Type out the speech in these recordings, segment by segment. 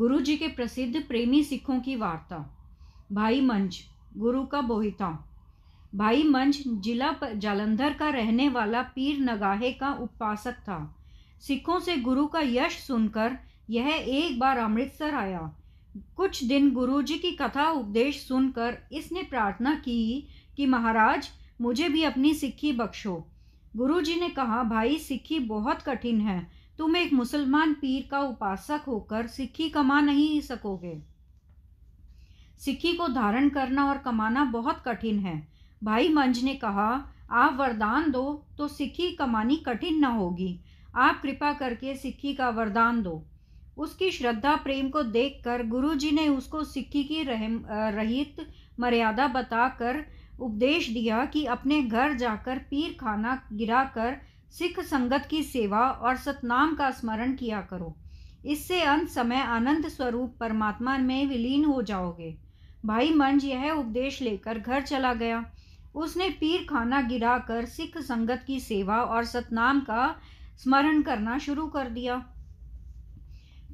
गुरु जी के प्रसिद्ध प्रेमी सिखों की वार्ता भाई मंच गुरु का बोहिता भाई मंच जिला जालंधर का रहने वाला पीर नगाहे का उपासक था सिखों से गुरु का यश सुनकर यह एक बार अमृतसर आया कुछ दिन गुरु जी की कथा उपदेश सुनकर इसने प्रार्थना की कि महाराज मुझे भी अपनी सिक्खी बख्शो गुरु जी ने कहा भाई सिक्खी बहुत कठिन है तुम एक मुसलमान पीर का उपासक होकर सिक्खी कमा नहीं सकोगे सिक्खी को धारण करना और कमाना बहुत कठिन है भाई मंज ने कहा आप वरदान दो तो सिक्खी कमानी कठिन न होगी आप कृपा करके सिक्खी का वरदान दो उसकी श्रद्धा प्रेम को देखकर गुरुजी ने उसको सिक्खी की रहम रहित मर्यादा बताकर उपदेश दिया कि अपने घर जाकर पीर खाना गिराकर सिख संगत की सेवा और सतनाम का स्मरण किया करो इससे अंत समय आनंद स्वरूप परमात्मा में विलीन हो जाओगे भाई मंज यह उपदेश लेकर घर चला गया उसने पीर खाना गिराकर सिख संगत की सेवा और सतनाम का स्मरण करना शुरू कर दिया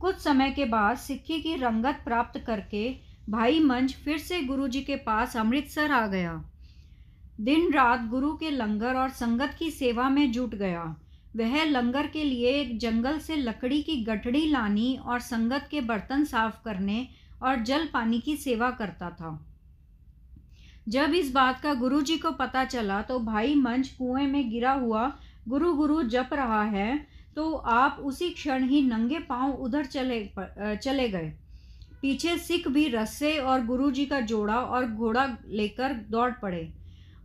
कुछ समय के बाद सिक्खी की रंगत प्राप्त करके भाई मंज फिर से गुरुजी के पास अमृतसर आ गया दिन रात गुरु के लंगर और संगत की सेवा में जुट गया वह लंगर के लिए एक जंगल से लकड़ी की गठड़ी लानी और संगत के बर्तन साफ करने और जल पानी की सेवा करता था जब इस बात का गुरु जी को पता चला तो भाई मंच कुएं में गिरा हुआ गुरु गुरु जप रहा है तो आप उसी क्षण ही नंगे पांव उधर चले चले गए पीछे सिख भी रस्से और गुरु जी का जोड़ा और घोड़ा लेकर दौड़ पड़े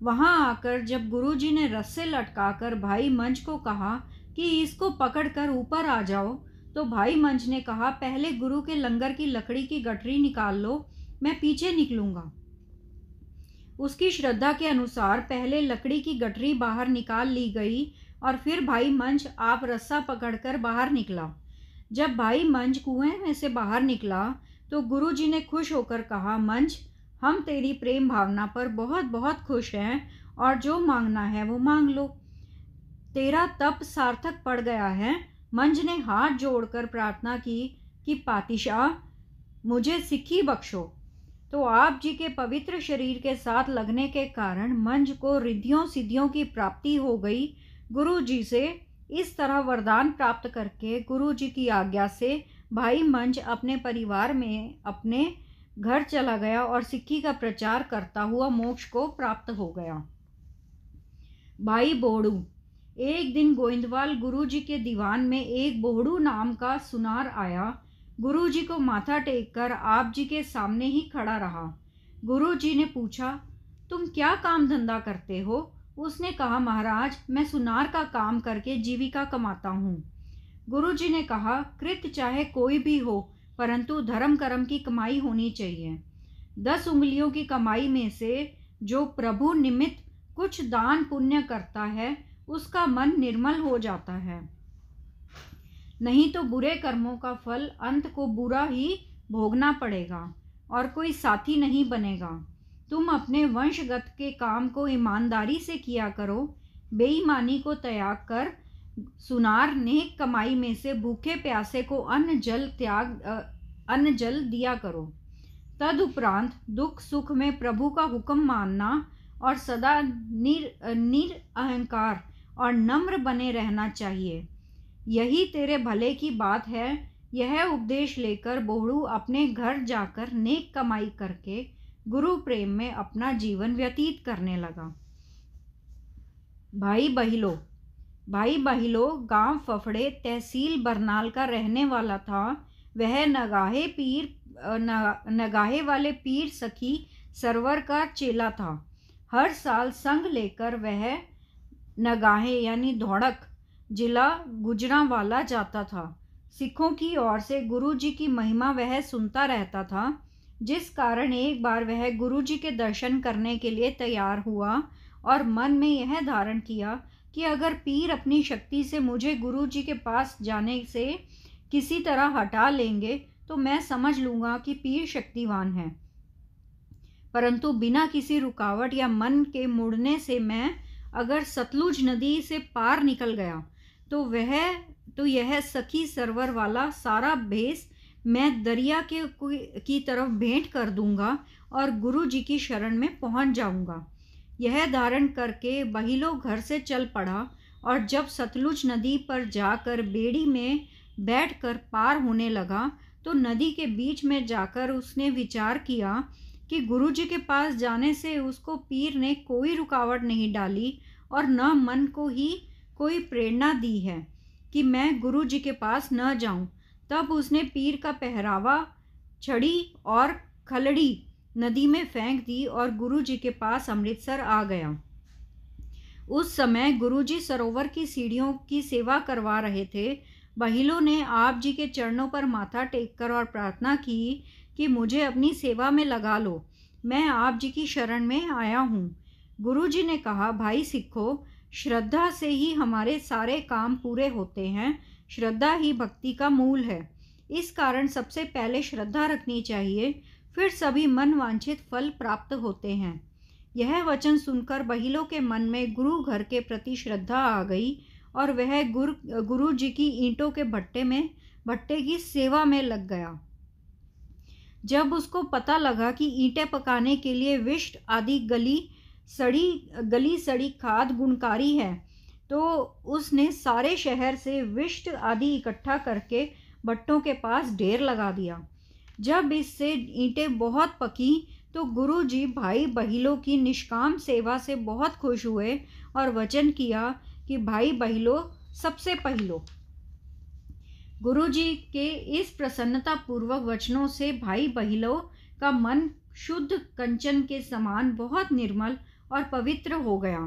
वहां आकर जब गुरुजी ने रस्से लटकाकर भाई मंच को कहा कि इसको पकड़कर ऊपर आ जाओ तो भाई मंच ने कहा पहले गुरु के लंगर की लकड़ी की गठरी निकाल लो मैं पीछे निकलूंगा उसकी श्रद्धा के अनुसार पहले लकड़ी की गठरी बाहर निकाल ली गई और फिर भाई मंच आप रस्सा पकड़कर बाहर निकला जब भाई मंच कुएं में से बाहर निकला तो गुरुजी ने खुश होकर कहा मंच हम तेरी प्रेम भावना पर बहुत बहुत खुश हैं और जो मांगना है वो मांग लो तेरा तप सार्थक पड़ गया है मंज ने हाथ जोड़कर प्रार्थना की कि पातिशाह मुझे सिक्खी बख्शो तो आप जी के पवित्र शरीर के साथ लगने के कारण मंज को रिद्धियों सिद्धियों की प्राप्ति हो गई गुरु जी से इस तरह वरदान प्राप्त करके गुरु जी की आज्ञा से भाई मंज अपने परिवार में अपने घर चला गया और सिक्की का प्रचार करता हुआ मोक्ष को प्राप्त हो गया भाई बोड़ू एक दिन गोइंदवाल गुरु जी के दीवान में एक बोहड़ू नाम का सुनार आया गुरु जी को माथा टेक कर आप जी के सामने ही खड़ा रहा गुरु जी ने पूछा तुम क्या काम धंधा करते हो उसने कहा महाराज मैं सुनार का काम करके जीविका कमाता हूँ गुरु जी ने कहा कृत चाहे कोई भी हो परंतु धर्म कर्म की कमाई होनी चाहिए दस उंगलियों की कमाई में से जो प्रभु निमित्त कुछ दान पुण्य करता है उसका मन निर्मल हो जाता है नहीं तो बुरे कर्मों का फल अंत को बुरा ही भोगना पड़ेगा और कोई साथी नहीं बनेगा तुम अपने वंशगत के काम को ईमानदारी से किया करो बेईमानी को त्याग कर सुनार नेक कमाई में से भूखे प्यासे को अन्न जल त्याग अन्न जल दिया करो तदुपरांत दुख सुख में प्रभु का हुक्म मानना और सदा निर निरअहकार और नम्र बने रहना चाहिए यही तेरे भले की बात है यह उपदेश लेकर बोहड़ू अपने घर जाकर नेक कमाई करके गुरु प्रेम में अपना जीवन व्यतीत करने लगा भाई बहिलो भाई बहिलो गांव फफड़े तहसील बरनाल का रहने वाला था वह नगाहे पीर नगाहे वाले पीर सखी सरवर का चेला था हर साल संग लेकर वह नगाहे यानी धौड़क जिला गुजरा वाला जाता था सिखों की ओर से गुरु जी की महिमा वह सुनता रहता था जिस कारण एक बार वह गुरु जी के दर्शन करने के लिए तैयार हुआ और मन में यह धारण किया कि अगर पीर अपनी शक्ति से मुझे गुरु जी के पास जाने से किसी तरह हटा लेंगे तो मैं समझ लूँगा कि पीर शक्तिवान है परंतु बिना किसी रुकावट या मन के मुड़ने से मैं अगर सतलुज नदी से पार निकल गया तो वह तो यह सखी सरवर वाला सारा भेस मैं दरिया के की तरफ भेंट कर दूंगा और गुरु जी की शरण में पहुंच जाऊंगा यह धारण करके बहिलो घर से चल पड़ा और जब सतलुज नदी पर जाकर बेड़ी में बैठकर पार होने लगा तो नदी के बीच में जाकर उसने विचार किया कि गुरुजी के पास जाने से उसको पीर ने कोई रुकावट नहीं डाली और न मन को ही कोई प्रेरणा दी है कि मैं गुरु जी के पास न जाऊं। तब उसने पीर का पहरावा छड़ी और खलड़ी नदी में फेंक दी और गुरु जी के पास अमृतसर आ गया उस समय गुरु जी सरोवर की सीढ़ियों की सेवा करवा रहे थे बहिलों ने आप जी के चरणों पर माथा टेक कर और प्रार्थना की कि मुझे अपनी सेवा में लगा लो मैं आप जी की शरण में आया हूँ गुरु जी ने कहा भाई सिखो श्रद्धा से ही हमारे सारे काम पूरे होते हैं श्रद्धा ही भक्ति का मूल है इस कारण सबसे पहले श्रद्धा रखनी चाहिए फिर सभी मन वांछित फल प्राप्त होते हैं यह वचन सुनकर बहिलों के मन में गुरु घर के प्रति श्रद्धा आ गई और वह गुरु गुरु जी की ईंटों के भट्टे में भट्टे की सेवा में लग गया जब उसको पता लगा कि ईंटें पकाने के लिए विष्ट आदि गली सड़ी गली सड़ी खाद गुणकारी है तो उसने सारे शहर से विष्ट आदि इकट्ठा करके भट्टों के पास ढेर लगा दिया जब इससे ईंटें बहुत पकी तो गुरु जी भाई बहिलो की निष्काम सेवा से बहुत खुश हुए और वचन किया कि भाई बहिलो सबसे पहलो गुरु जी के इस प्रसन्नता पूर्वक वचनों से भाई बहिलो का मन शुद्ध कंचन के समान बहुत निर्मल और पवित्र हो गया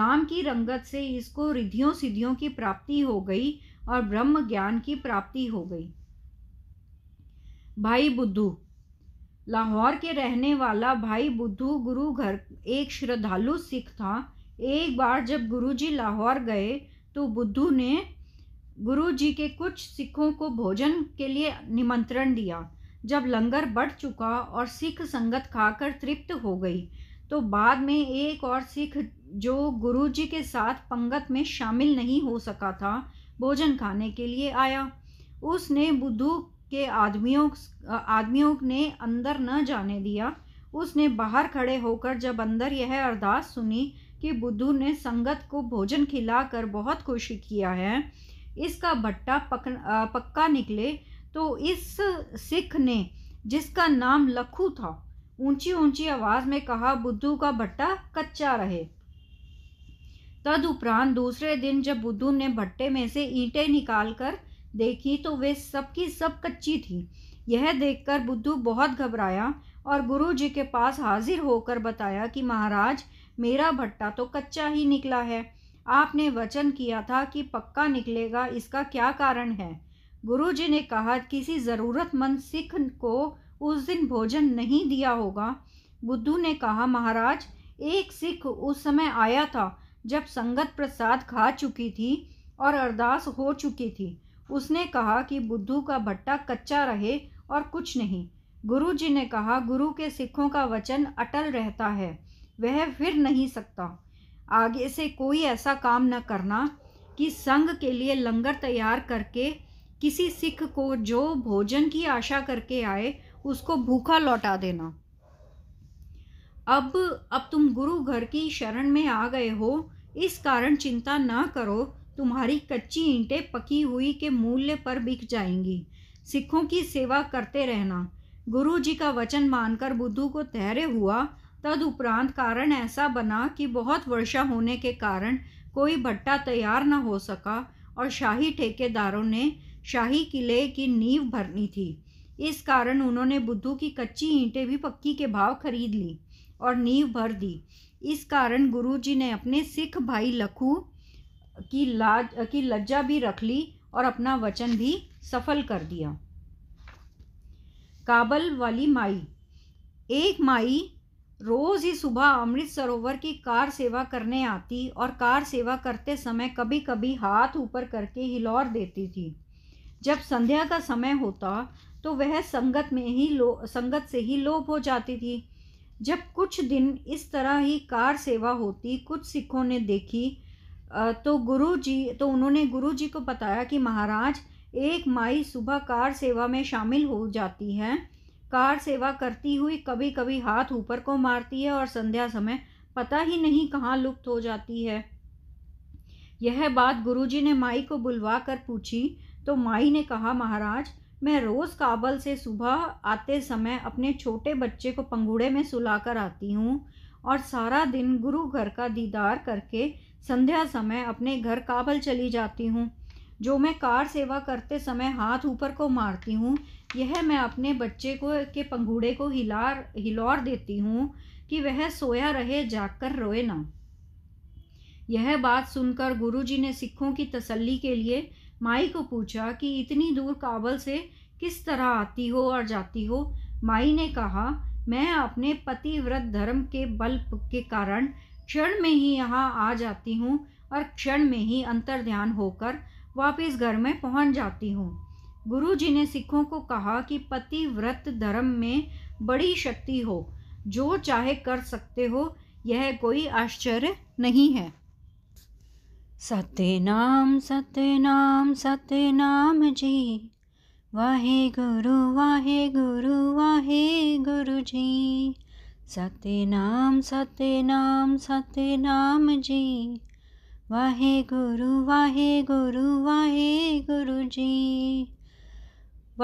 नाम की रंगत से इसको रिधियों सिद्धियों की प्राप्ति हो गई और ब्रह्म ज्ञान की प्राप्ति हो गई भाई बुद्धू लाहौर के रहने वाला भाई बुद्धू गुरु घर एक श्रद्धालु सिख था एक बार जब गुरुजी लाहौर गए तो बुद्धू ने गुरुजी के कुछ सिखों को भोजन के लिए निमंत्रण दिया जब लंगर बढ़ चुका और सिख संगत खाकर तृप्त हो गई तो बाद में एक और सिख जो गुरुजी के साथ पंगत में शामिल नहीं हो सका था भोजन खाने के लिए आया उसने बुद्धू के आदमियों आदमियों ने अंदर न जाने दिया उसने बाहर खड़े होकर जब अंदर यह अरदास सुनी कि बुद्धू ने संगत को भोजन खिलाकर बहुत खुशी किया है इसका भट्टा पक पक्का निकले तो इस सिख ने जिसका नाम लखू था ऊंची ऊंची आवाज में कहा बुद्धू का भट्टा कच्चा रहे तदुपरांत दूसरे दिन जब बुद्धू ने भट्टे में से ईंटें निकालकर देखी तो वे सबकी सब कच्ची थी यह देखकर बुद्धू बहुत घबराया और गुरु जी के पास हाजिर होकर बताया कि महाराज मेरा भट्टा तो कच्चा ही निकला है आपने वचन किया था कि पक्का निकलेगा इसका क्या कारण है गुरु जी ने कहा किसी ज़रूरतमंद सिख को उस दिन भोजन नहीं दिया होगा बुद्धू ने कहा महाराज एक सिख उस समय आया था जब संगत प्रसाद खा चुकी थी और अरदास हो चुकी थी उसने कहा कि बुद्धू का भट्टा कच्चा रहे और कुछ नहीं गुरु जी ने कहा गुरु के सिखों का वचन अटल रहता है वह फिर नहीं सकता आगे से कोई ऐसा काम न करना कि संघ के लिए लंगर तैयार करके किसी सिख को जो भोजन की आशा करके आए उसको भूखा लौटा देना अब अब तुम गुरु घर की शरण में आ गए हो इस कारण चिंता ना करो तुम्हारी कच्ची ईंटें पकी हुई के मूल्य पर बिक जाएंगी सिखों की सेवा करते रहना गुरु जी का वचन मानकर बुद्धू को धैर्य हुआ तदुपरांत कारण ऐसा बना कि बहुत वर्षा होने के कारण कोई भट्टा तैयार न हो सका और शाही ठेकेदारों ने शाही किले की नींव भरनी थी इस कारण उन्होंने बुद्धू की कच्ची ईंटें भी पक्की के भाव खरीद ली और नींव भर दी इस कारण गुरुजी ने अपने सिख भाई लखू की लाज की लज्जा भी रख ली और अपना वचन भी सफल कर दिया काबल वाली माई एक माई रोज़ ही सुबह अमृत सरोवर की कार सेवा करने आती और कार सेवा करते समय कभी कभी हाथ ऊपर करके हिलौर देती थी जब संध्या का समय होता तो वह संगत में ही लो संगत से ही लोप हो जाती थी जब कुछ दिन इस तरह ही कार सेवा होती कुछ सिखों ने देखी तो गुरु जी तो उन्होंने गुरु जी को बताया कि महाराज एक माई सुबह कार सेवा में शामिल हो जाती है कार सेवा करती हुई कभी कभी हाथ ऊपर को मारती है और संध्या समय पता ही नहीं कहाँ लुप्त हो जाती है यह बात गुरु जी ने माई को बुलवा कर पूछी तो माई ने कहा महाराज मैं रोज़ काबल से सुबह आते समय अपने छोटे बच्चे को पंगूढ़े में सुलाकर आती हूँ और सारा दिन गुरु घर का दीदार करके संध्या समय अपने घर काबल चली जाती हूँ जो मैं कार सेवा करते समय हाथ ऊपर को मारती हूँ यह मैं अपने बच्चे को के पंगूड़े को हिलार हिलौर देती हूँ कि वह सोया रहे जागकर रोए ना यह बात सुनकर गुरुजी ने सिखों की तसल्ली के लिए माई को पूछा कि इतनी दूर काबल से किस तरह आती हो और जाती हो माई ने कहा मैं अपने पतिव्रत धर्म के बल के कारण क्षण में ही यहाँ आ जाती हूँ और क्षण में ही अंतर ध्यान होकर वापस घर में पहुँच जाती हूँ गुरु जी ने सिखों को कहा कि पति व्रत धर्म में बड़ी शक्ति हो जो चाहे कर सकते हो यह कोई आश्चर्य नहीं है सत्य नाम सत्य नाम सत्य नाम जी वाहे गुरु वाहे गुरु वाहे गुरु जी सतनाम सतनाम नाम जी वाहे गुरु वाहे गुरु वाहे गुरु जी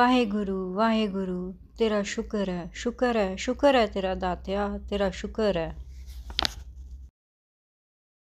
वाहे गुरु वाहे गुरु तेरा शुक्र है शुक्र है शुक्र है तेरा दात्या तेरा शुक्र है